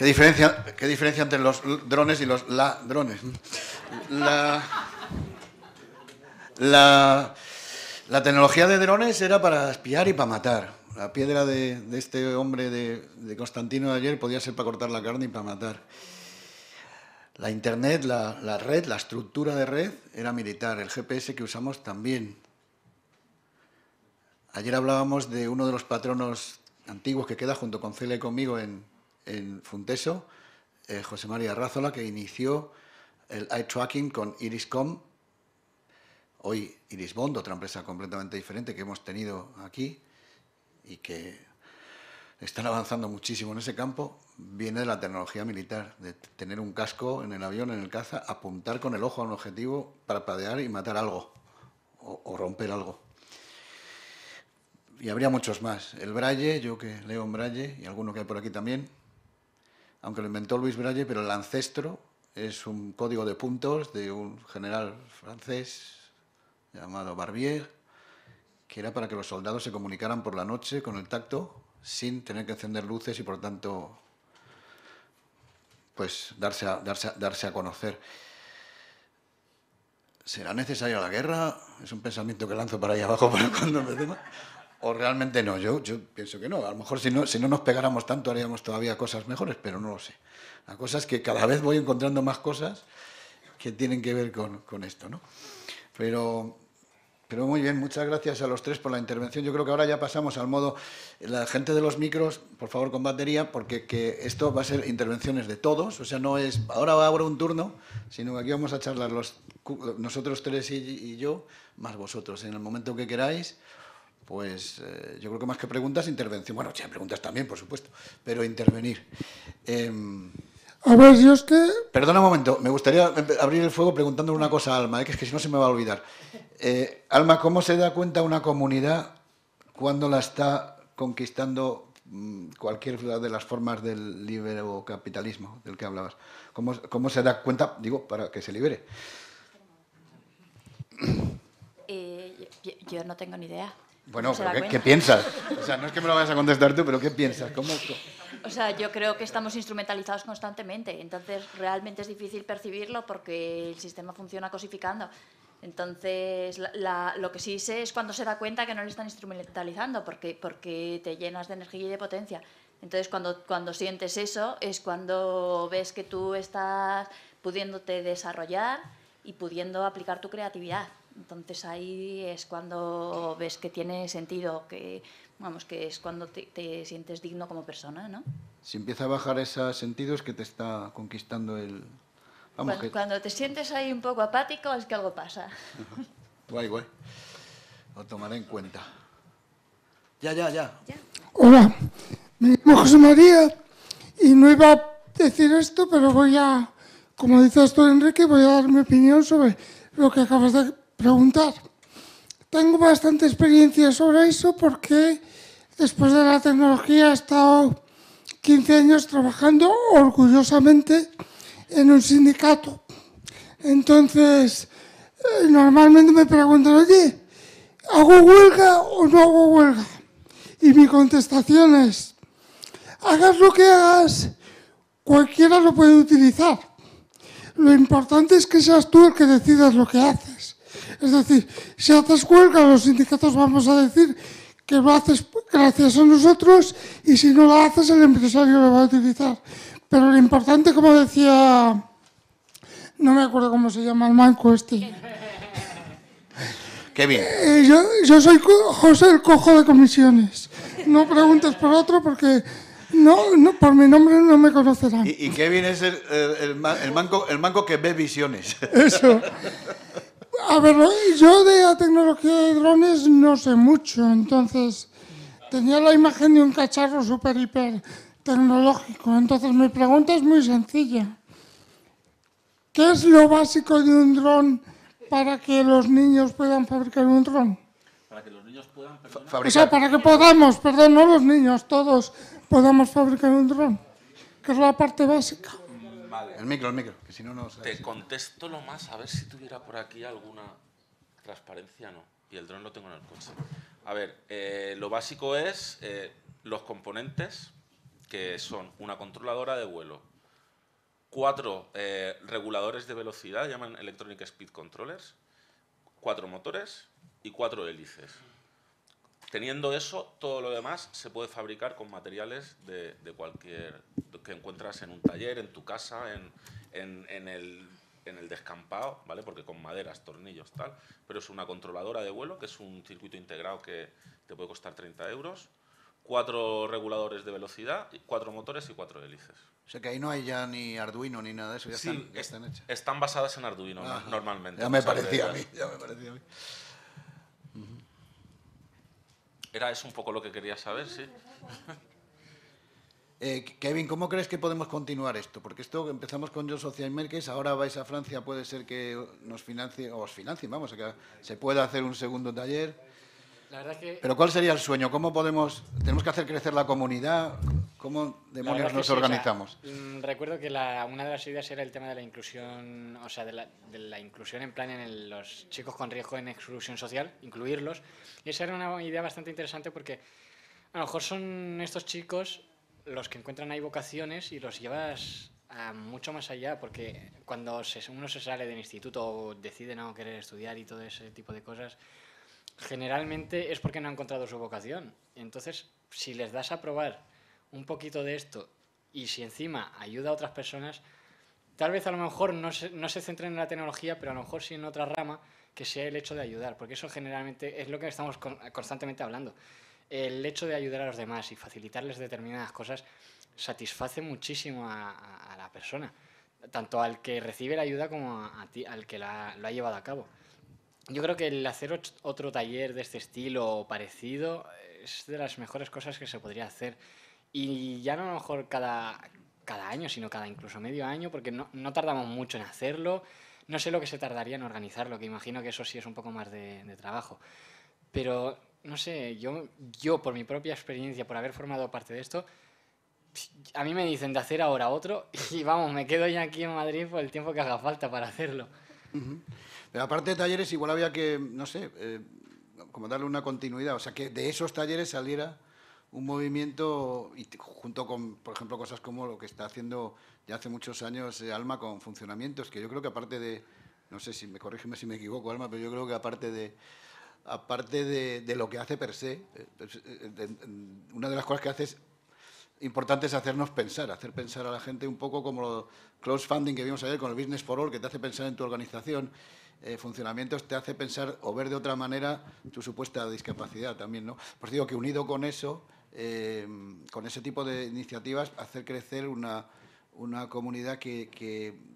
¿Qué diferencia, qué diferencia entre los drones y los La, la, la tecnología de drones era para espiar y para matar. La piedra de, este hombre de, Constantino de ayer podía ser para cortar la carne y para matar. La internet, la, la red, la estructura de red era militar. El GPS que usamos también. Ayer hablábamos de uno de los patronos antiguos que queda junto con Cele conmigo en, en Funteso, eh, José María Rázola, que inició el eye tracking con Iriscom, hoy Irisbond, otra empresa completamente diferente que hemos tenido aquí y que están avanzando muchísimo en ese campo, viene de la tecnología militar, de tener un casco en el avión, en el caza, apuntar con el ojo a un objetivo para padear y matar algo o, o romper algo. Y habría muchos más. El Braille, yo que leo en Braille y alguno que hay por aquí también, aunque lo inventó Luis Braille, pero el ancestro es un código de puntos de un general francés llamado Barbier, que era para que los soldados se comunicaran por la noche con el tacto sin tener que encender luces y por tanto pues darse a, darse darse a conocer. ¿Será necesaria la guerra? Es un pensamiento que lanzo para ahí abajo para cuando me tema. O realmente no, yo, yo pienso que no. A lo mejor si no, si no nos pegáramos tanto haríamos todavía cosas mejores, pero no lo sé. La cosa es que cada vez voy encontrando más cosas que tienen que ver con, con esto, ¿no? Pero, pero muy bien, muchas gracias a los tres por la intervención. Yo creo que ahora ya pasamos al modo... La gente de los micros, por favor, con batería, porque que esto va a ser intervenciones de todos. O sea, no es... Ahora va abro un turno, sino que aquí vamos a charlar los, nosotros tres y yo, más vosotros. En el momento que queráis pues eh, yo creo que más que preguntas, intervención. Bueno, sí, preguntas también, por supuesto, pero intervenir. Em, a ver, yo es que... Perdona un momento, me gustaría abrir el fuego preguntándole una cosa a Alma, ¿eh? que es que si no se me va a olvidar. Eh, Alma, ¿cómo se da cuenta una comunidad cuando la está conquistando mm, cualquier de las formas del capitalismo del que hablabas? ¿Cómo, se da cuenta, digo, para que se libere? yo, no tengo ni idea. Bueno, ¿qué, piensas? O sea, no es que me lo vayas a contestar tú, pero ¿qué piensas? ¿Cómo, o sea, yo creo que estamos instrumentalizados constantemente, entonces realmente es difícil percibirlo porque el sistema funciona cosificando. Entonces, lo que sí sé es cuando se da cuenta que no le están instrumentalizando porque, porque te llenas de energía y de potencia. Entonces, cuando, cuando sientes eso es cuando ves que tú estás pudiéndote desarrollar y pudiendo aplicar tu creatividad. Entonces ahí es cuando ves que tiene sentido, que vamos, que es cuando te, sientes digno como persona, ¿no? Si empieza a bajar sentido es que te está conquistando el... cuando, te sientes ahí un poco apático es que algo pasa. Guay, guay. Lo tomaré en cuenta. Ya, ya, ya. Hola, me llamo José María y no iba a decir esto, pero voy a, como dice tú, Enrique, voy a dar mi opinión sobre lo que acabas de preguntar. Tengo bastante experiencia sobre eso porque después de la tecnología he estado 15 años trabajando orgullosamente en un sindicato. Entonces, eh, normalmente me preguntan, oye, ¿hago huelga o no hago huelga? Y mi contestación es, hagas lo que hagas, cualquiera lo puede utilizar. Lo importante es que seas tú el que decidas lo que haces. Es decir, si haces cuelga, los sindicatos vamos a decir que lo haces gracias a nosotros y si no lo haces, el empresario lo va a utilizar. Pero lo importante, como decía, no me acuerdo cómo se llama el manco este. Qué bien. Eh, yo, soy José el Cojo de Comisiones. No preguntes por otro porque no, por mi nombre no me conocerán. Y, qué bien es el, el, el, manco, el manco que ve visiones. Eso. A ver, yo de la tecnología de drones no sé mucho, entonces tenía la imagen de un cacharro súper hiper tecnológico. Entonces mi pregunta es muy sencilla. ¿Qué es lo básico de un dron para que los niños puedan fabricar un dron? Para que los niños puedan fabricar. O sea, para que podamos, perdón, no los niños, todos podamos fabricar un dron, que es la parte básica. El micro, el micro, que si no nos... Te contesto lo más, a ver si tuviera por aquí alguna transparencia, no. Y el dron lo tengo en el coche. A ver, eh, lo básico es eh, los componentes, que son una controladora de vuelo, cuatro eh, reguladores de velocidad, llaman Electronic Speed Controllers, cuatro motores y cuatro hélices teniendo eso, todo lo demás se puede fabricar con materiales de, cualquier que encuentras en un taller, en tu casa, en, el, descampado, ¿vale? Porque con maderas, tornillos, tal. Pero es una controladora de vuelo, que es un circuito integrado que te puede costar 30 euros, cuatro reguladores de velocidad, cuatro motores y cuatro hélices. O sea que ahí no hay ya ni Arduino ni nada de eso, ya, sí, están, ya están, Están basadas en Arduino normalmente. Ya me, parecía a mí, ya me parecía a mí era eso un poco lo que quería saber, sí. Eh, Kevin, ¿cómo crees que podemos continuar esto? Porque esto empezamos con Yo Social Merkes, ahora vais a Francia, puede ser que nos financie, o os financie, vamos, se puede hacer un segundo taller. Pero ¿cuál sería el sueño? ¿Cómo podemos, tenemos que hacer crecer la comunidad? ¿Cómo demonios nos organizamos? Mm, recuerdo que una de las ideas era el tema de la inclusión, o sea, de la, inclusión en plan en los chicos con riesgo en exclusión social, incluirlos. Y esa era una idea bastante interesante porque a lo mejor son estos chicos los que encuentran ahí vocaciones y los llevas a mucho más allá, porque cuando uno se sale del instituto o decide no querer estudiar y todo ese tipo de cosas, generalmente es porque no han encontrado su vocación. Entonces, si les das a probar un poquito de esto y si encima ayuda a otras personas, tal vez a lo mejor no se, no centren en la tecnología, pero a lo mejor sí en otra rama que sea el hecho de ayudar, porque eso generalmente es lo que estamos constantemente hablando. El hecho de ayudar a los demás y facilitarles determinadas cosas satisface muchísimo a, la persona, tanto al que recibe la ayuda como al que la, lo ha llevado a cabo. Yo creo que el hacer otro taller de este estilo o parecido es de las mejores cosas que se podría hacer. Y ya no a lo mejor cada, cada año, sino cada incluso medio año, porque no, no tardamos mucho en hacerlo. No sé lo que se tardaría en organizarlo, que imagino que eso sí es un poco más de, trabajo. Pero, no sé, yo, yo por mi propia experiencia, por haber formado parte de esto, a mí me dicen de hacer ahora otro y vamos, me quedo ya aquí en Madrid por el tiempo que haga falta para hacerlo. Pero aparte de talleres igual había que, no sé, eh, como darle una continuidad, o sea, que de esos talleres saliera un movimiento junto con, por ejemplo, cosas como lo que está haciendo ya hace muchos años eh, Alma con funcionamientos, que yo creo que aparte de, no sé si me corrígeme si me equivoco, Alma, pero yo creo que aparte de aparte de, lo que hace per se, eh, pues, una de las cosas que hace es importante es hacernos pensar, hacer pensar a la gente un poco como el close funding que vimos ayer con el Business for All, que te hace pensar en tu organización eh, te hace pensar o ver de otra manera tu supuesta discapacidad también, ¿no? Pues digo que unido con eso, eh, con ese tipo de iniciativas, hacer crecer una, una comunidad que,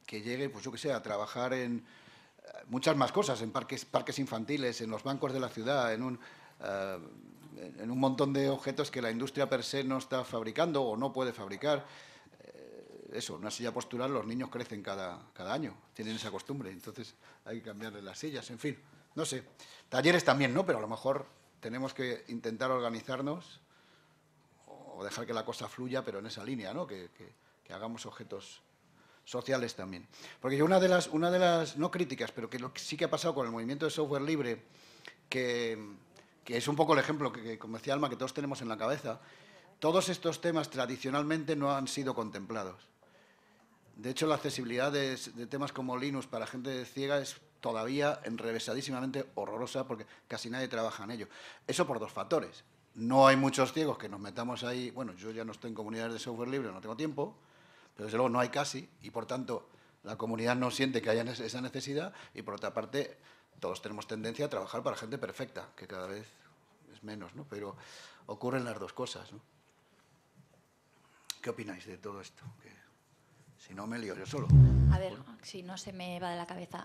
que, llegue, pues yo que sé, a trabajar en eh, muchas más cosas, en parques, parques infantiles, en los bancos de la ciudad, en un... en un montón de objetos que la industria per se no está fabricando o no puede fabricar eso, una silla postural, los niños crecen cada, año, tienen esa costumbre, entonces hay que cambiarle las sillas, en fin, no sé. Talleres también, ¿no? Pero a lo mejor tenemos que intentar organizarnos o dejar que la cosa fluya, pero en esa línea, ¿no? Que, hagamos objetos sociales también. Porque yo una de las, una de las no críticas, pero que, sí que ha pasado con el movimiento de software libre, que, que es un poco el ejemplo que, como decía Alma, que todos tenemos en la cabeza, todos estos temas tradicionalmente no han sido contemplados. De hecho, la accesibilidad de, temas como Linux para gente ciega es todavía enrevesadísimamente horrorosa porque casi nadie trabaja en ello. Eso por dos factores. No hay muchos ciegos que nos metamos ahí. Bueno, yo ya no estoy en comunidades de software libre, no tengo tiempo, pero desde luego no hay casi y por tanto la comunidad no siente que haya esa necesidad y por otra parte todos tenemos tendencia a trabajar para gente perfecta, que cada vez es menos, ¿no? Pero ocurren las dos cosas, ¿Qué opináis de todo esto? Si no, me lío yo solo. A ver, si no se me va de la cabeza.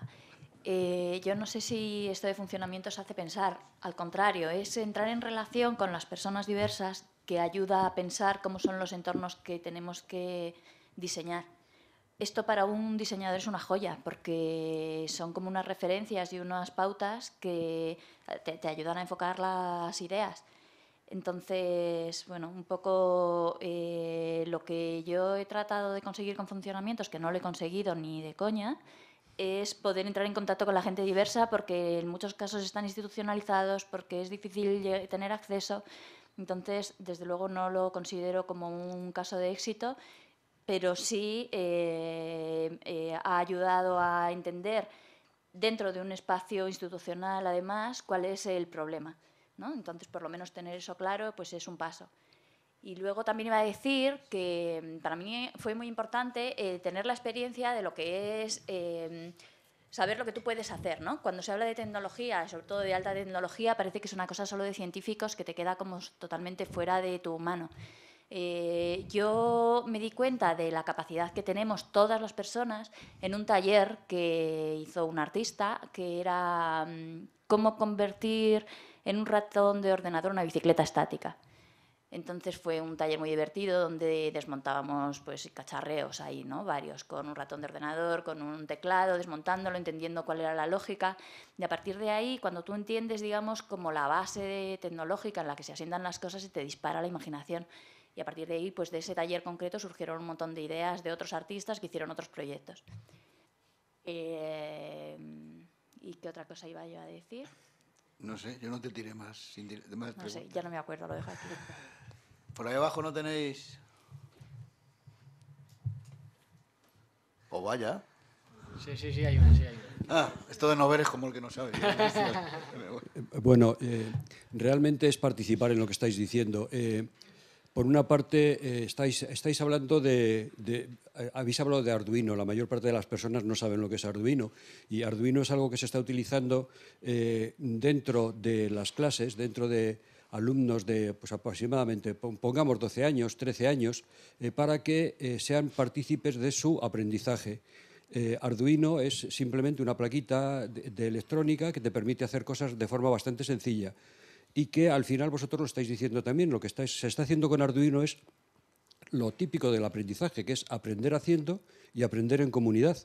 Eh, yo no sé si esto de funcionamiento se hace pensar. Al contrario, es entrar en relación con las personas diversas que ayuda a pensar cómo son los entornos que tenemos que diseñar. Esto para un diseñador es una joya, porque son como unas referencias y unas pautas que te ayudan a enfocar las ideas. Entonces, bueno, un poco eh, lo que yo he tratado de conseguir con funcionamientos, que no lo he conseguido ni de coña, es poder entrar en contacto con la gente diversa porque en muchos casos están institucionalizados, porque es difícil tener acceso. Entonces, desde luego no lo considero como un caso de éxito, pero sí eh, eh, ha ayudado a entender dentro de un espacio institucional, además, cuál es el problema. Entonces, por lo menos tener eso claro, pues es un paso. Y luego también iba a decir que mm, para mí fue muy importante eh, tener la experiencia de lo que es em, saber lo que tú puedes hacer, ¿no? Cuando se habla de tecnología, sobre todo de alta tecnología, parece que es una cosa solo de científicos que te queda como totalmente fuera de tu mano. Eh, yo me di cuenta de la capacidad que tenemos todas las personas en un taller que hizo un artista, que era mm, cómo convertir en un ratón de ordenador una bicicleta estática. Entonces fue un taller muy divertido donde desmontábamos pues cacharreos ahí, ¿no? Varios, con un ratón de ordenador, con un teclado, desmontándolo, entendiendo cuál era la lógica. Y a partir de ahí, cuando tú entiendes, digamos, como la base tecnológica en la que se asientan las cosas, se te dispara la imaginación. Y a partir de ahí, pues de ese taller concreto surgieron un montón de ideas de otros artistas que hicieron otros proyectos. Eh, ¿Y qué otra cosa iba yo a decir? No sé, yo no te tiré más. no sé, ya no me acuerdo, lo dejo aquí. Por ahí abajo no tenéis. O vaya. Sí, sí, sí, hay una, sí, hay Ah, esto de no ver es como el que no sabe. Eh, bueno, eh, realmente es participar en lo que estáis diciendo. Eh, por una parte, eh, estáis, hablando de, eh, habéis hablado de Arduino. La mayor parte de las personas no saben lo que es Arduino. Y Arduino es algo que se está utilizando eh, dentro de las clases, dentro de alumnos de pues, aproximadamente, pongamos 12 años, 13 años, para que sean partícipes de su aprendizaje. Arduino es simplemente una plaquita de, electrónica que te permite hacer cosas de forma bastante sencilla y que al final vosotros lo estáis diciendo también, lo que se está haciendo con Arduino es lo típico del aprendizaje, que es aprender haciendo y aprender en comunidad.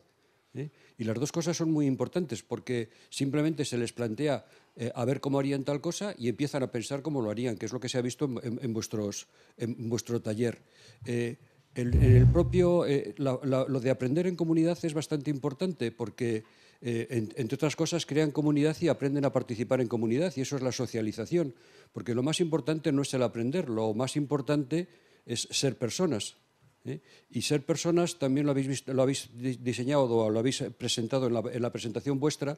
¿eh? Y las dos cosas son muy importantes porque simplemente se les plantea eh, a ver cómo harían tal cosa y empiezan a pensar cómo lo harían, que es lo que se ha visto en, vuestro taller. Eh, eh, lo de aprender en comunidad es bastante importante porque, eh, entre otras cosas, crean comunidad y aprenden a participar en comunidad y eso es la socialización, porque lo más importante no es el aprender, lo más importante es ser personas. ¿eh? Y ser personas también lo habéis, diseñado o lo habéis presentado en la presentación vuestra.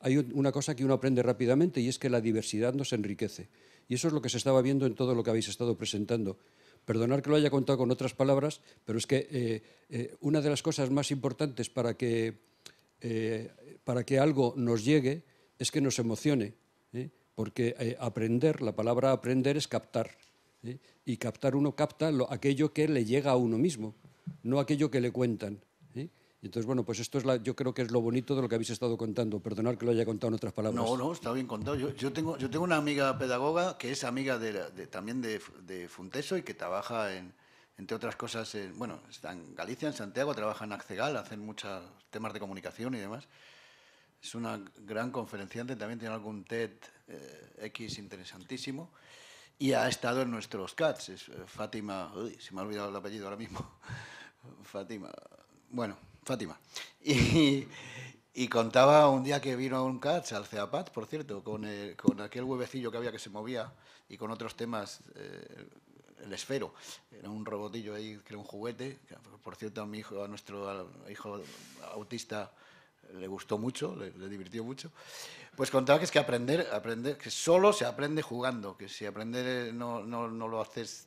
hay una cosa que uno aprende rápidamente y es que la diversidad nos enriquece. Y eso es lo que se estaba viendo en todo lo que habéis estado presentando. Perdonar que lo haya contado con otras palabras, pero es que eh, eh, una de las cosas más importantes para que, eh, para que algo nos llegue es que nos emocione, porque aprender, la palabra aprender es captar, y captar uno capta lo, aquello que le llega a uno mismo, no aquello que le cuentan. Entonces, bueno, pues esto es la, yo creo que es lo bonito de lo que habéis estado contando. Perdonar que lo haya contado en otras palabras. No, no, está bien contado. Yo, yo tengo, yo tengo una amiga pedagoga que es amiga de, también de, de Funteso y que trabaja, entre otras cosas, en, bueno, está en Galicia, en Santiago, trabaja en Accegal, hacen muchos temas de comunicación y demás. Es una gran conferenciante, también tiene algún TED eh, X interesantísimo y ha estado en nuestros CATS. Es, eh, Fátima, uy, se me ha olvidado el apellido ahora mismo. Fátima, bueno. Fátima. Y, contaba un día que vino a un catch al CEAPAT, por cierto, con, aquel huevecillo que había que se movía y con otros temas, eh, el esfero, era un robotillo ahí, que un juguete. por cierto, a mi hijo, a nuestro hijo autista le gustó mucho, le, divirtió mucho. Pues contaba que es que aprender, aprender, que solo se aprende jugando, que si aprender eh, no, lo haces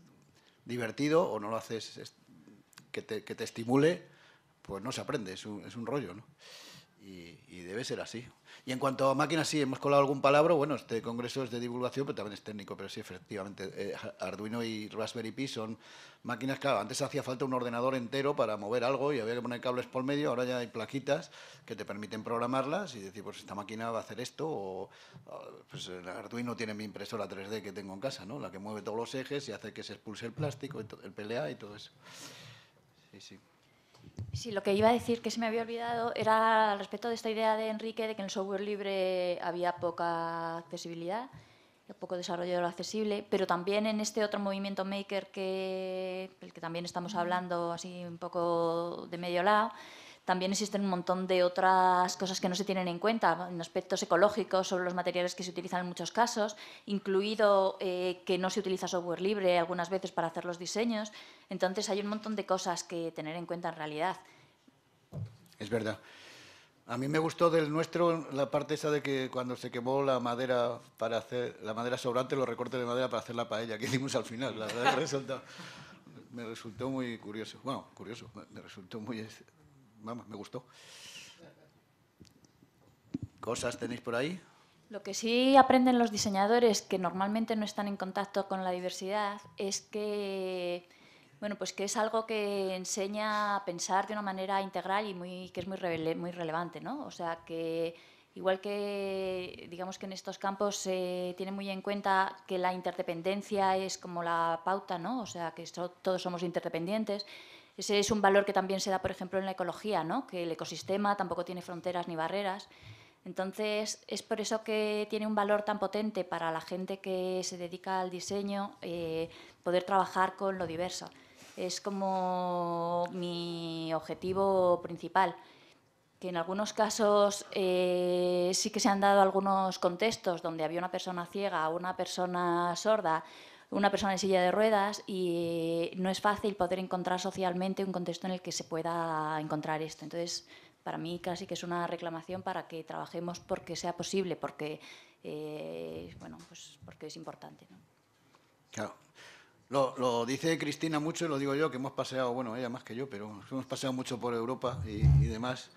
divertido o no lo haces que que te estimule, pues no se aprende, es un, es un rollo, ¿no? Y, debe ser así. Y en cuanto a máquinas, sí, hemos colado algún palabra. Bueno, este congreso es de divulgación, pero también es técnico, pero sí, efectivamente, eh, Arduino y Raspberry Pi son máquinas, claro, antes hacía falta un ordenador entero para mover algo y había que poner cables por medio, ahora ya hay plaquitas que te permiten programarlas y decir, pues esta máquina va a hacer esto, o pues Arduino tiene mi impresora 3D que tengo en casa, ¿no? La que mueve todos los ejes y hace que se expulse el plástico, el PLA y todo eso. Sí, sí. Sí, lo que iba a decir que se me había olvidado era al respecto de esta idea de Enrique de que en el software libre había poca accesibilidad, poco desarrollo de lo accesible, pero también en este otro movimiento maker que, el que también estamos hablando así un poco de medio lado, también existen un montón de otras cosas que no se tienen en cuenta, en aspectos ecológicos, sobre los materiales que se utilizan en muchos casos, incluido eh, que no se utiliza software libre algunas veces para hacer los diseños. Entonces hay un montón de cosas que tener en cuenta en realidad. Es verdad. A mí me gustó del nuestro la parte esa de que cuando se quemó la madera para hacer la madera sobrante, lo recortes de madera para hacer la paella que hicimos al final. La verdad me resultó, me resultó muy curioso. Bueno, curioso, me resultó muy vamos, me gustó. ¿Cosas tenéis por ahí? Lo que sí aprenden los diseñadores, que normalmente no están en contacto con la diversidad, es que, bueno, pues que es algo que enseña a pensar de una manera integral y muy, que es muy, relevante, ¿no? O sea, que igual que, digamos que en estos campos se tiene muy en cuenta que la interdependencia es como la pauta, ¿no? O sea, que todos somos interdependientes, ese es un valor que también se da, por ejemplo, en la ecología, ¿no? que el ecosistema tampoco tiene fronteras ni barreras. Entonces, es por eso que tiene un valor tan potente para la gente que se dedica al diseño eh, poder trabajar con lo diverso. Es como mi objetivo principal, que en algunos casos eh, sí que se han dado algunos contextos donde había una persona ciega, una persona sorda una persona en silla de ruedas y no es fácil poder encontrar socialmente un contexto en el que se pueda encontrar esto. Entonces, para mí casi que es una reclamación para que trabajemos porque sea posible, porque, eh, bueno, pues porque es importante. ¿no? Claro. Lo, lo, dice Cristina mucho y lo digo yo, que hemos paseado, bueno, ella más que yo, pero hemos paseado mucho por Europa y, y demás,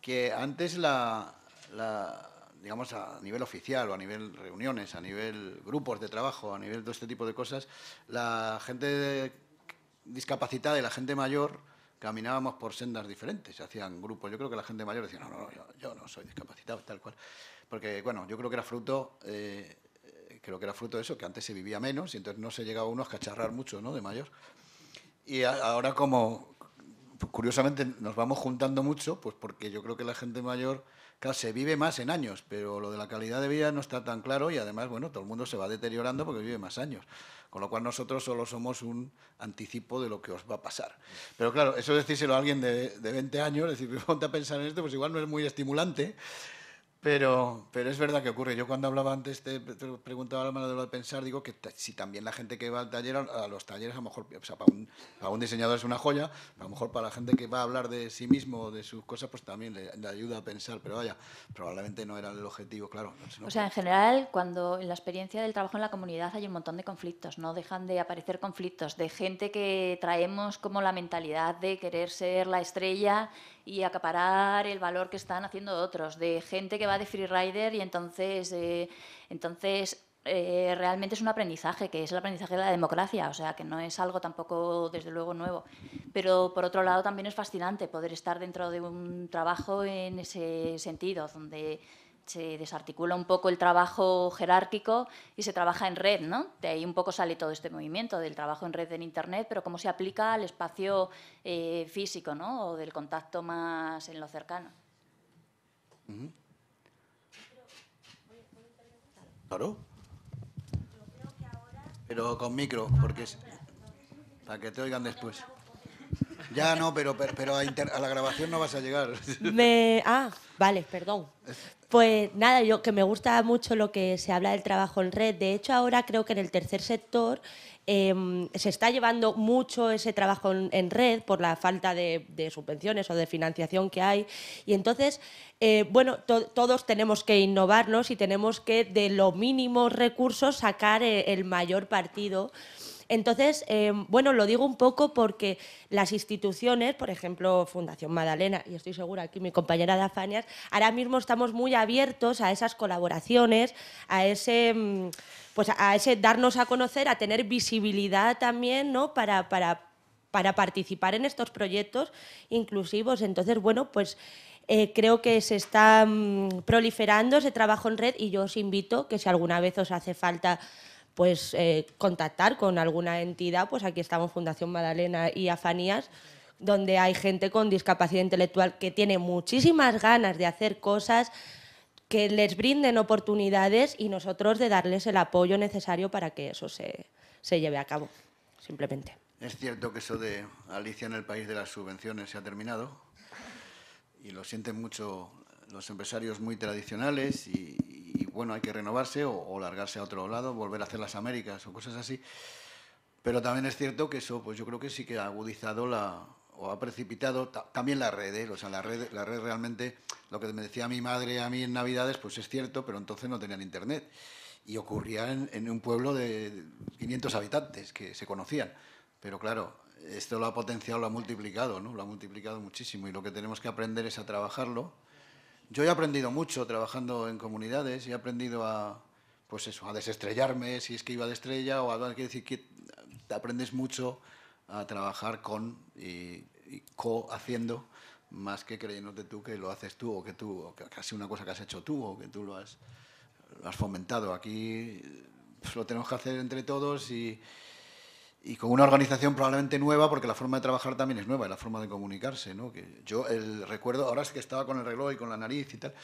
que antes la, la digamos, a nivel oficial o a nivel reuniones, a nivel grupos de trabajo, a nivel de este tipo de cosas, la gente discapacitada y la gente mayor caminábamos por sendas diferentes, hacían grupos. Yo creo que la gente mayor decía, no, no, yo, no soy discapacitado, tal cual. Porque, bueno, yo creo que era fruto... Eh, creo que era fruto de eso, que antes se vivía menos y entonces no se llegaba uno a cacharrar mucho, ¿no?, de mayor. Y ahora como, curiosamente, nos vamos juntando mucho, pues porque yo creo que la gente mayor Claro, se vive más en años, pero lo de la calidad de vida no está tan claro y además, bueno, todo el mundo se va deteriorando porque vive más años. Con lo cual nosotros solo somos un anticipo de lo que os va a pasar. Pero claro, eso decírselo a alguien de, 20 años, decir, ponte a pensar en esto, pues igual no es muy estimulante, pero, pero es verdad que ocurre. Yo cuando hablaba antes, te preguntaba a la mano de lo de pensar, digo que si también la gente que va al taller, a los talleres, a lo mejor, o sea, para un, diseñador es una joya, a lo mejor para la gente que va a hablar de sí mismo, de sus cosas, pues también le, ayuda a pensar, pero vaya, probablemente no era el objetivo, claro. o sea, en general, cuando en la experiencia del trabajo en la comunidad hay un montón de conflictos, no dejan de aparecer conflictos de gente que traemos como la mentalidad de querer ser la estrella y acaparar el valor que están haciendo otros, de gente que va de freerider y entonces, eh, entonces eh, realmente es un aprendizaje, que es el aprendizaje de la democracia, o sea, que no es algo tampoco, desde luego, nuevo. Pero, por otro lado, también es fascinante poder estar dentro de un trabajo en ese sentido, donde se desarticula un poco el trabajo jerárquico y se trabaja en red, ¿no? De ahí un poco sale todo este movimiento del trabajo en red en Internet, pero cómo se aplica al espacio eh, físico, ¿no? O del contacto más en lo cercano. Claro. Pero con micro, porque para que te oigan después. Ya no, pero, pero a, la grabación no vas a llegar. ah, vale, perdón. Pues nada, yo que me gusta mucho lo que se habla del trabajo en red. De hecho, ahora creo que en el tercer sector em, se está llevando mucho ese trabajo en, red por la falta de, subvenciones o de financiación que hay. Y entonces, eh, bueno, todos tenemos que innovarnos y tenemos que de los mínimos recursos sacar eh, el mayor partido. Entonces, eh, bueno, lo digo un poco porque las instituciones, por ejemplo, Fundación Madalena, y estoy segura aquí mi compañera Dafanias, ahora mismo estamos muy abiertos a esas colaboraciones, a ese, mm, pues, a ese darnos a conocer, a tener visibilidad también, ¿no? Para, participar en estos proyectos inclusivos. Entonces, bueno, pues... Eh, creo que se está mm, proliferando ese trabajo en red y yo os invito que si alguna vez os hace falta pues eh, contactar con alguna entidad, pues aquí estamos Fundación Madalena y Afanías, donde hay gente con discapacidad intelectual que tiene muchísimas ganas de hacer cosas, que les brinden oportunidades y nosotros de darles el apoyo necesario para que eso se, se lleve a cabo, simplemente. Es cierto que eso de Alicia en el país de las subvenciones se ha terminado y lo sienten mucho los empresarios muy tradicionales y, bueno, hay que renovarse o, largarse a otro lado, volver a hacer las Américas o cosas así. Pero también es cierto que eso, pues yo creo que sí que ha agudizado la, o ha precipitado también la red, ¿eh? o sea, la red, la red realmente, lo que me decía mi madre a mí en Navidades, pues es cierto, pero entonces no tenían internet. Y ocurría en, en un pueblo de 500 habitantes que se conocían. Pero claro, esto lo ha potenciado, lo ha multiplicado, ¿no? Lo ha multiplicado muchísimo y lo que tenemos que aprender es a trabajarlo yo he aprendido mucho trabajando en comunidades y he aprendido a, pues eso, a desestrellarme si es que iba de estrella o a que decir que aprendes mucho a trabajar con y, co-haciendo más que creyéndote tú que lo haces tú o que tú, o que casi una cosa que has hecho tú o que tú lo has, has fomentado. Aquí pues, lo tenemos que hacer entre todos y, y con una organización probablemente nueva, porque la forma de trabajar también es nueva, y la forma de comunicarse, ¿no? Que yo el, recuerdo, ahora es que estaba con el reloj y con la nariz y tal,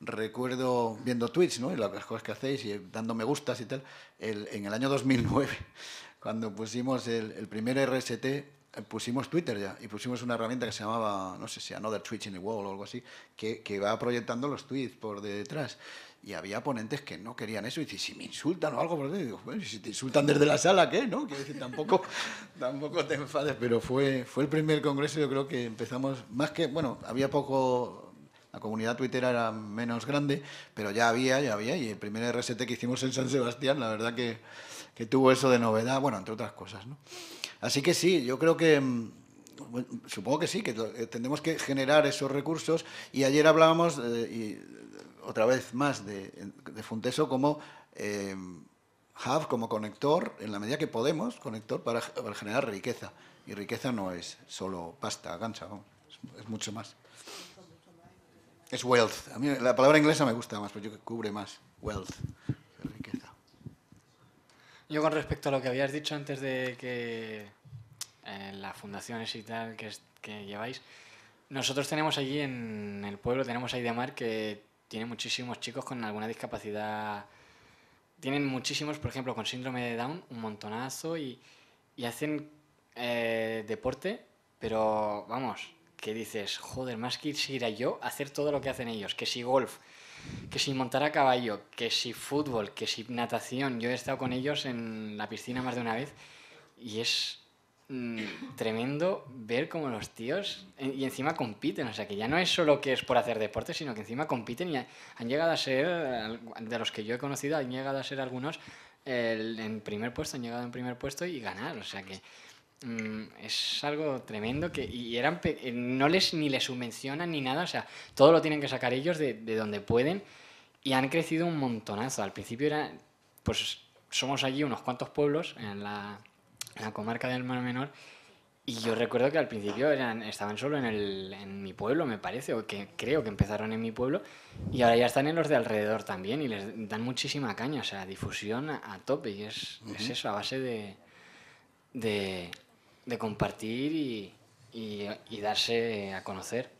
recuerdo viendo tweets, ¿no? Y las cosas que hacéis y dándome gustas y tal, el, en el año 2009, cuando pusimos el, el, primer RST, eh, pusimos Twitter ya, y pusimos una herramienta que se llamaba, no sé si Another Twitch in the Wall o algo así, que, que va proyectando los tweets por detrás. Y había ponentes que no querían eso. Y dice, si me insultan o algo, por Y digo, bueno, si te insultan desde la sala, ¿qué? ¿No? Quiero decir, tampoco, tampoco te enfades. Pero fue, fue el primer congreso, yo creo que empezamos, más que, bueno, había poco la comunidad Twitter era menos grande, pero ya había, ya había, y el primer RST que hicimos en San Sebastián, la verdad que, tuvo eso de novedad, bueno, entre otras cosas, Así que sí, yo creo que, supongo que sí, que eh, tendremos que generar esos recursos, y ayer hablábamos, eh, otra vez más de, de Funteso como eh, hub, como conector, en la medida que podemos, conector para, generar riqueza. Y riqueza no es solo pasta, gancha, es, mucho más. Es wealth. A mí la palabra inglesa me gusta más, porque yo cubre más. Wealth, riqueza. Yo con respecto a lo que habías dicho antes de que eh, las fundaciones y tal que, que lleváis, nosotros tenemos allí en el pueblo, tenemos ahí de mar que tienen muchísimos chicos con alguna discapacidad. Tienen muchísimos, por ejemplo, con síndrome de Down, un montonazo y, hacen eh, deporte, pero vamos, que dices, joder, más que a yo hacer todo lo que hacen ellos, que si golf, que si montar a caballo, que si fútbol, que si natación. Yo he estado con ellos en la piscina más de una vez y es Mm, tremendo ver cómo los tíos y encima compiten, o sea que ya no es solo que es por hacer deporte, sino que encima compiten y han llegado a ser, de los que yo he conocido, han llegado a ser algunos en primer puesto, han llegado en primer puesto y ganar, o sea que mm, es algo tremendo que y eran eh, no les ni les subvencionan ni nada, o sea, todo lo tienen que sacar ellos de, donde pueden y han crecido un montonazo. Al principio eran, pues somos allí unos cuantos pueblos en la la comarca del Mar Menor. Y yo recuerdo que al principio eran, estaban solo en, el, en mi pueblo, me parece, o que creo que empezaron en mi pueblo, y ahora ya están en los de alrededor también, y les dan muchísima caña, o sea, difusión a, tope, y es, es, eso, a base de, de, de compartir y, y, darse a conocer.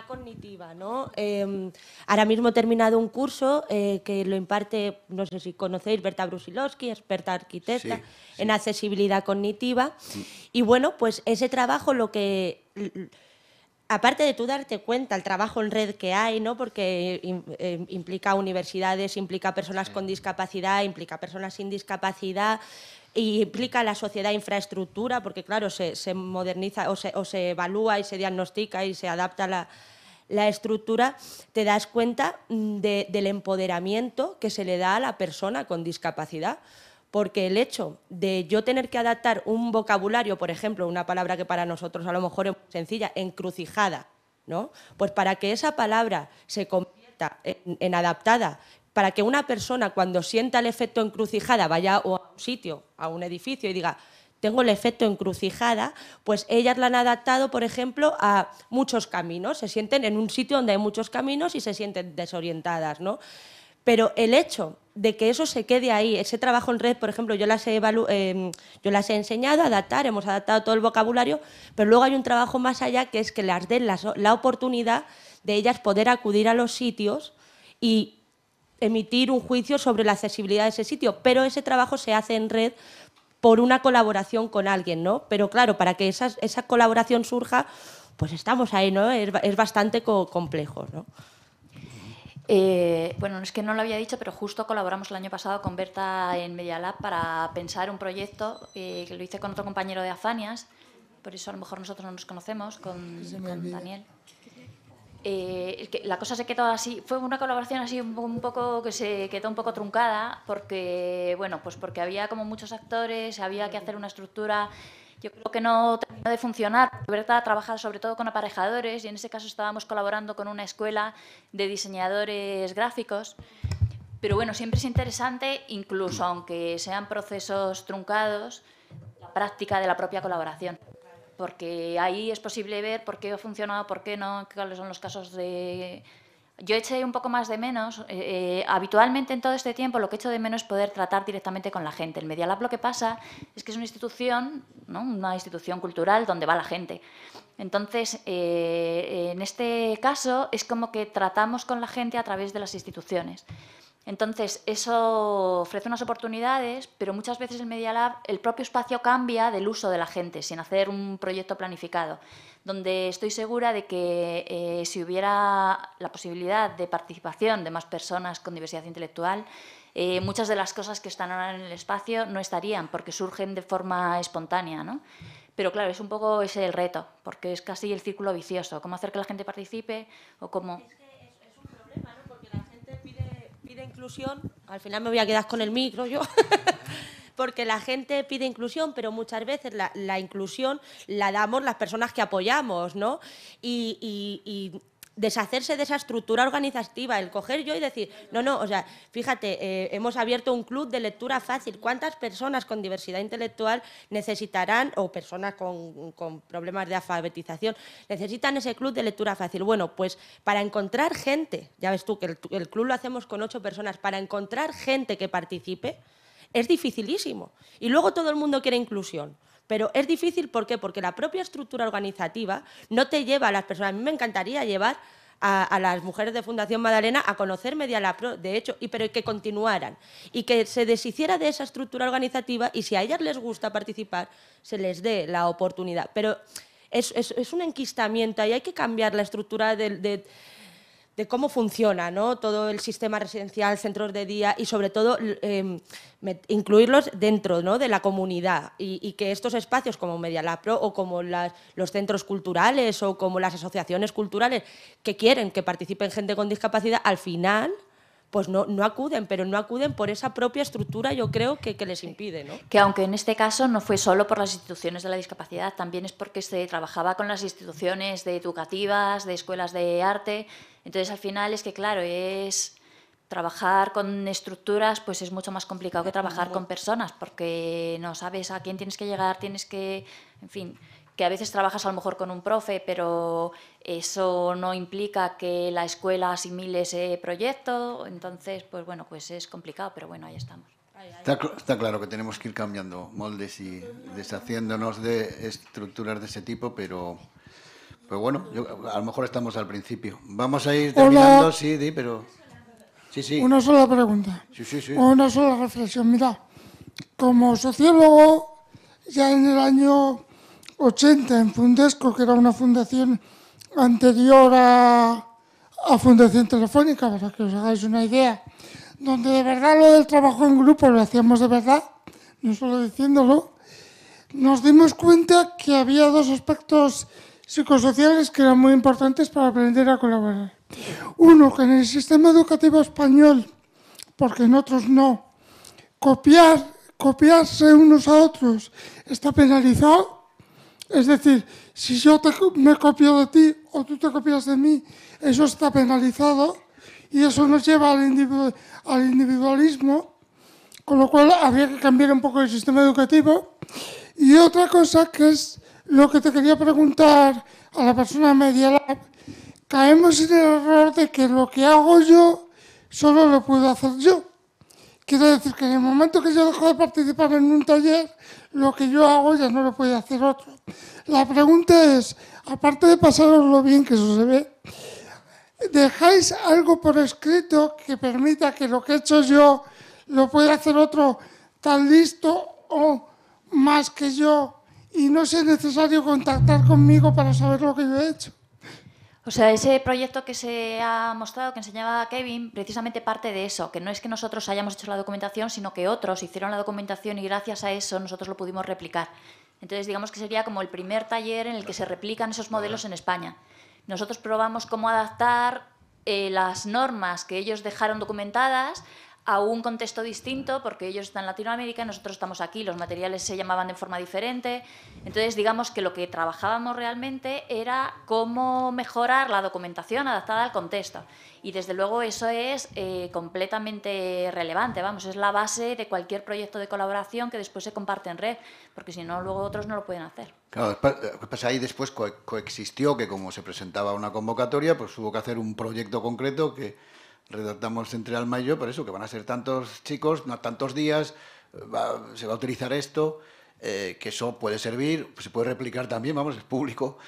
cognitiva, ¿no? Em, ahora mismo he terminado un curso eh, que lo imparte, no sé si conocéis, Berta Brusilowski, experta arquitecta en accesibilidad cognitiva. Y bueno, pues ese trabajo lo que aparte de tú darte cuenta el trabajo en red que hay, ¿no? porque em, implica universidades, implica personas con discapacidad, implica personas sin discapacidad, y implica la sociedad infraestructura, porque claro, se, moderniza o se, evalúa y se diagnostica y se adapta la, estructura, te das cuenta mm, del empoderamiento que se le da a la persona con discapacidad. Porque el hecho de yo tener que adaptar un vocabulario, por ejemplo, una palabra que para nosotros a lo mejor es sencilla, encrucijada, ¿no? Pues para que esa palabra se convierta en adaptada para que una persona cuando sienta el efecto encrucijada vaya a un sitio, a un edificio y diga, tengo el efecto encrucijada, pues ellas la han adaptado, por ejemplo, a muchos caminos. Se sienten en un sitio donde hay muchos caminos y se sienten desorientadas, ¿no? Pero el hecho de que eso se quede ahí, ese trabajo en red, por ejemplo, yo las he, em, yo he enseñado a adaptar, hemos adaptado todo el vocabulario, pero luego hay un trabajo más allá que es que las den la, la oportunidad de ellas poder acudir a los sitios y emitir un juicio sobre la accesibilidad de ese sitio, pero ese trabajo se hace en red por una colaboración con alguien, ¿no? Pero claro, para que esa colaboración surja, pues estamos ahí, ¿no? Es, bastante complejo, ¿no? Eh, bueno, es que no lo había dicho, pero justo colaboramos el año pasado con Berta en Media Lab para pensar un proyecto eh, que lo hice con otro compañero de Afanias, por eso a lo mejor nosotros no nos conocemos, con, con Daniel. Eh, la cosa se quedó así, fue una colaboración así un, poco que se quedó un poco truncada porque, bueno, pues porque había como muchos actores, había que hacer una estructura, yo creo que no terminó de funcionar, verdad trabajar sobre todo con aparejadores y en ese caso estábamos colaborando con una escuela de diseñadores gráficos, pero bueno, siempre es interesante, incluso aunque sean procesos truncados, la práctica de la propia colaboración porque ahí es posible ver por qué ha funcionado, por qué no, cuáles son los casos de... Yo eché un poco más de menos. Eh, eh, habitualmente en todo este tiempo lo que echo de menos es poder tratar directamente con la gente. El Medialab lo que pasa es que es una institución, ¿no? una institución cultural donde va la gente. Entonces, eh, en este caso es como que tratamos con la gente a través de las instituciones. Entonces, eso ofrece unas oportunidades, pero muchas veces el Media Lab, el propio espacio cambia del uso de la gente, sin hacer un proyecto planificado, donde estoy segura de que eh, si hubiera la posibilidad de participación de más personas con diversidad intelectual, eh, muchas de las cosas que están ahora en el espacio no estarían, porque surgen de forma espontánea, ¿no? Pero claro, es un poco ese el reto, porque es casi el círculo vicioso, cómo hacer que la gente participe o cómo inclusión, al final me voy a quedar con el micro yo, porque la gente pide inclusión, pero muchas veces la, inclusión la damos las personas que apoyamos, ¿no? y deshacerse de esa estructura organizativa, el coger yo y decir, no, no, o sea, fíjate, eh, hemos abierto un club de lectura fácil, ¿cuántas personas con diversidad intelectual necesitarán, o personas con, problemas de alfabetización, necesitan ese club de lectura fácil? Bueno, pues para encontrar gente, ya ves tú que el, el club lo hacemos con ocho personas, para encontrar gente que participe, es dificilísimo. Y luego todo el mundo quiere inclusión. Pero es difícil, ¿por qué? Porque la propia estructura organizativa no te lleva a las personas. A mí me encantaría llevar a, las mujeres de Fundación Madalena a conocer Media la de hecho, y, pero que continuaran y que se deshiciera de esa estructura organizativa y si a ellas les gusta participar, se les dé la oportunidad. Pero es, un enquistamiento y hay que cambiar la estructura de de cómo funciona ¿no? todo el sistema residencial, centros de día y sobre todo em, incluirlos dentro de la comunidad y, que estos espacios como Media Lab Pro o como los centros culturales o como las asociaciones culturales que quieren que participen gente con discapacidad, al final pues no, no acuden, pero no acuden por esa propia estructura, yo creo, que, que les impide. ¿no? Que aunque en este caso no fue solo por las instituciones de la discapacidad, también es porque se trabajaba con las instituciones de educativas, de escuelas de arte. Entonces, al final es que, claro, es trabajar con estructuras pues es mucho más complicado que trabajar con personas porque no sabes a quién tienes que llegar, tienes que, en fin, que a veces trabajas a lo mejor con un profe, pero eso no implica que la escuela asimile ese proyecto, entonces, pues bueno, pues es complicado, pero bueno, ahí estamos. Está, claro que tenemos que ir cambiando moldes y deshaciéndonos de estructuras de ese tipo, pero pues bueno, a lo mejor estamos al principio. Vamos a ir terminando, sí, Di, pero... Sí, sí. Una sola pregunta. Sí, sí, sí. Una sola reflexión. Mira, como sociólogo, ya en el año 80 en Fundesco, que era una fundación anterior a, Fundación Telefónica, para que os hagáis una idea, donde de verdad lo del trabajo en grupo lo hacíamos de verdad, no solo diciéndolo, nos dimos cuenta que había dos aspectos psicosociales que eran muy importantes para aprender a colaborar. Uno, que en el sistema educativo español, porque en otros no, copiar, copiarse unos a otros está penalizado es decir, si yo me copio de ti o tú te copias de mí, eso está penalizado y eso nos lleva al, al individualismo, con lo cual habría que cambiar un poco el sistema educativo. Y otra cosa que es lo que te quería preguntar a la persona media lab, caemos en el error de que lo que hago yo solo lo puedo hacer yo. Quiero decir que en el momento que yo dejo de participar en un taller, lo que yo hago ya no lo puede hacer otro. La pregunta es, aparte de pasaros lo bien que eso se ve, ¿dejáis algo por escrito que permita que lo que he hecho yo lo pueda hacer otro tan listo o más que yo y no sea necesario contactar conmigo para saber lo que yo he hecho? O sea, ese proyecto que se ha mostrado, que enseñaba Kevin, precisamente parte de eso, que no es que nosotros hayamos hecho la documentación, sino que otros hicieron la documentación y gracias a eso nosotros lo pudimos replicar. Entonces, digamos que sería como el primer taller en el que se replican esos modelos en España. Nosotros probamos cómo adaptar eh, las normas que ellos dejaron documentadas a un contexto distinto porque ellos están en Latinoamérica, nosotros estamos aquí, los materiales se llamaban de forma diferente. Entonces, digamos que lo que trabajábamos realmente era cómo mejorar la documentación adaptada al contexto. Y desde luego eso es eh, completamente relevante, vamos, es la base de cualquier proyecto de colaboración que después se comparte en red, porque si no, luego otros no lo pueden hacer. Claro, pues ahí después coexistió que como se presentaba una convocatoria, pues hubo que hacer un proyecto concreto que redactamos entre Alma y por eso, que van a ser tantos chicos, no tantos días, se va a utilizar esto, eh, que eso puede servir, se puede replicar también, vamos, es público,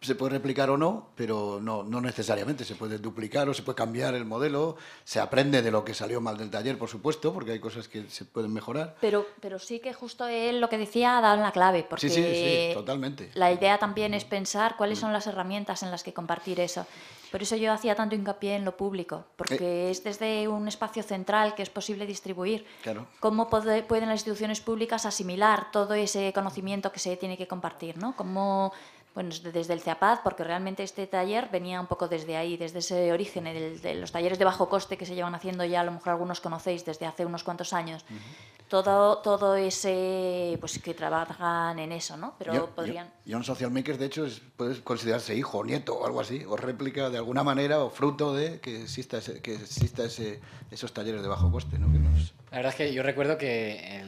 se puede replicar o no, pero no, necesariamente. Se puede duplicar o se puede cambiar el modelo. Se aprende de lo que salió mal del taller, por supuesto, porque hay cosas que se pueden mejorar. Pero, sí que justo él lo que decía ha dado la clave. Porque sí, sí, totalmente. La idea también es pensar cuáles son las herramientas en las que compartir eso. Por eso yo hacía tanto hincapié en lo público, porque eh. es desde un espacio central que es posible distribuir. Claro. ¿Cómo pueden las instituciones públicas asimilar todo ese conocimiento que se tiene que compartir? ¿no? bueno, desde el CEAPAD, porque realmente este taller venía un poco desde ahí, desde ese origen, de los talleres de bajo coste que se llevan haciendo ya, a lo mejor algunos conocéis desde hace unos cuantos años. Todo, todo ese, pues que trabajan en eso, ¿no? Pero podrían... Yo, un Social maker, de hecho, es, puedes considerarse hijo, o nieto o algo así, o réplica de alguna manera o fruto de que exista, que exista ese, esos talleres de bajo coste, ¿no? La verdad es que yo recuerdo que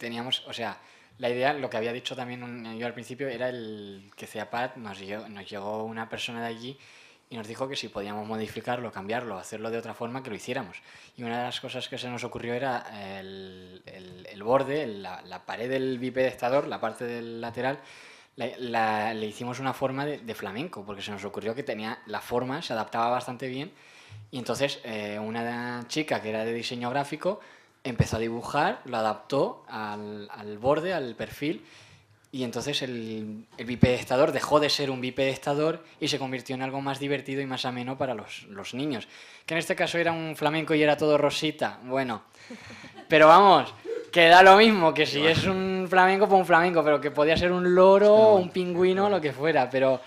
teníamos, o sea, la idea, lo que había dicho también yo al principio, era el que CEAPAT nos, llegó, nos llegó una persona de allí y nos dijo que si podíamos modificarlo, cambiarlo, hacerlo de otra forma, que lo hiciéramos. Y una de las cosas que se nos ocurrió era el, borde, la, pared del bipedestador, la parte del lateral, le hicimos una forma de, flamenco, porque se nos ocurrió que tenía la forma, se adaptaba bastante bien. Y entonces eh, una chica que era de diseño gráfico empezó a dibujar, lo adaptó al, borde, al perfil, y entonces el, el, bipedestador dejó de ser un bipedestador y se convirtió en algo más divertido y más ameno para los, los niños. Que en este caso era un flamenco y era todo rosita, bueno. Pero vamos, queda lo mismo, que si es un flamenco, pues un flamenco, pero que podía ser un loro, un pingüino, lo que fuera, pero...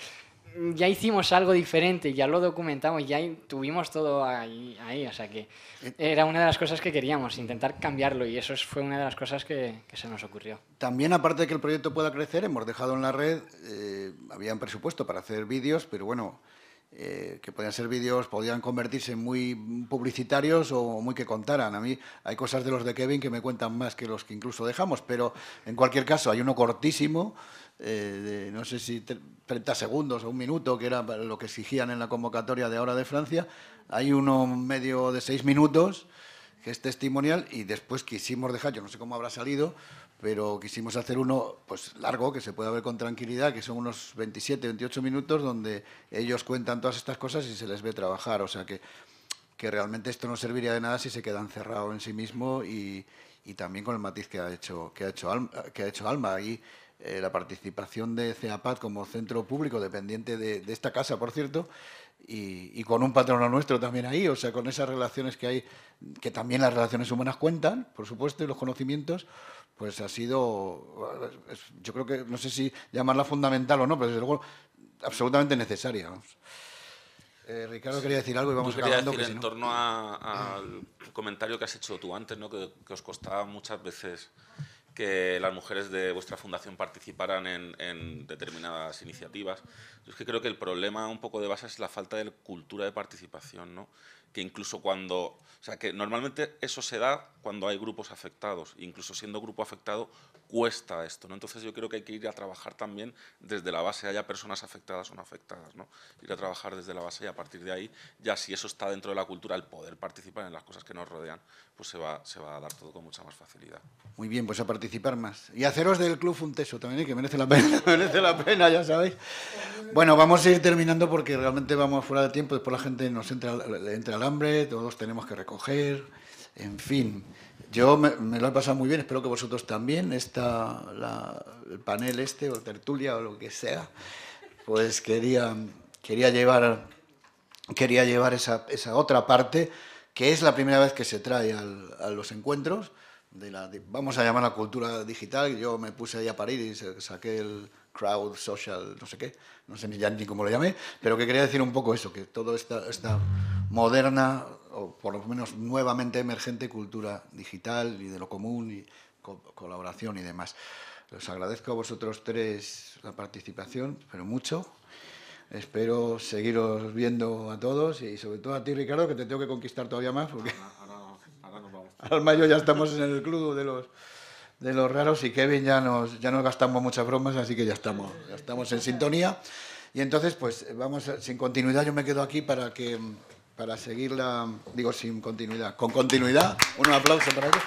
Mm, ya hicimos algo diferente, ya lo documentamos, ya tuvimos todo ahí, ahí, o sea que eh. era una de las cosas que queríamos, intentar cambiarlo y eso fue una de las cosas que, se nos ocurrió. También, aparte de que el proyecto pueda crecer, hemos dejado en la red, eh, habían presupuesto para hacer vídeos, pero bueno, eh, que podían ser vídeos, podían convertirse en muy publicitarios o muy que contaran. A mí hay cosas de los de Kevin que me cuentan más que los que incluso dejamos, pero en cualquier caso hay uno cortísimo eh, no sé si 30 segundos o un minuto, que era lo que exigían en la convocatoria de ahora de Francia. Hay uno medio de seis minutos, que es testimonial, y después quisimos dejar, yo no sé cómo habrá salido, pero quisimos hacer uno pues largo, que se pueda ver con tranquilidad, que son unos 27, 28 minutos, donde ellos cuentan todas estas cosas y se les ve trabajar. O sea que, que realmente esto no serviría de nada si se quedan cerrados en sí mismo y, y también con el matiz que ha hecho, que ha hecho, Alma, que ha hecho Alma. Eh, la participación de CEAPAD como centro público dependiente de, esta casa, por cierto, y, con un patrono nuestro también ahí, o sea, con esas relaciones que hay, que también las relaciones humanas cuentan, por supuesto, y los conocimientos, pues ha sido, yo creo que, no sé si llamarla fundamental o no, pero desde luego absolutamente necesaria. Eh, Ricardo quería decir algo y vamos en torno al comentario que has hecho tú antes, ¿no? que os costaba muchas veces que las mujeres de vuestra fundación participaran en, determinadas iniciativas. Yo que creo que el problema un poco de base es la falta de cultura de participación, ¿no? Que incluso cuando, o sea, que normalmente eso se da cuando hay grupos afectados, incluso siendo grupo afectado cuesta esto. ¿no? Entonces yo creo que hay que ir a trabajar también desde la base, haya personas afectadas o no afectadas, ¿no? ir a trabajar desde la base y a partir de ahí, ya si eso está dentro de la cultura, el poder participar en las cosas que nos rodean, pues se va, se va a dar todo con mucha más facilidad. Muy bien, pues a participar más. Y haceros del club un teso también, ¿eh? que merece la pena, merece la pena, ya sabéis. Bueno, vamos a ir terminando porque realmente vamos fuera de tiempo, después la gente nos entra, entra al hambre, todos tenemos que recoger. En fin, yo me, lo he pasado muy bien, espero que vosotros también. Esta, el panel este, o tertulia, o lo que sea, pues quería, quería llevar, quería llevar esa, esa otra parte, que es la primera vez que se trae a los encuentros, de la, vamos a llamar la cultura digital. Yo me puse ahí a parir y saqué el crowd social, no sé qué, no sé ni, cómo lo llamé, pero que quería decir un poco eso, que toda esta moderna o por lo menos nuevamente emergente, cultura digital y de lo común y colaboración y demás. les agradezco a vosotros tres la participación, pero mucho. Espero seguiros viendo a todos y sobre todo a ti, Ricardo, que te tengo que conquistar todavía más porque ahora, nos vamos. al mayo ya estamos en el club de los, de los raros y Kevin ya nos, ya nos gastamos muchas bromas, así que ya estamos, ya estamos en sintonía. Y entonces, pues vamos, sin continuidad yo me quedo aquí para que para seguirla, digo, sin continuidad. Con continuidad, un aplauso para ellos.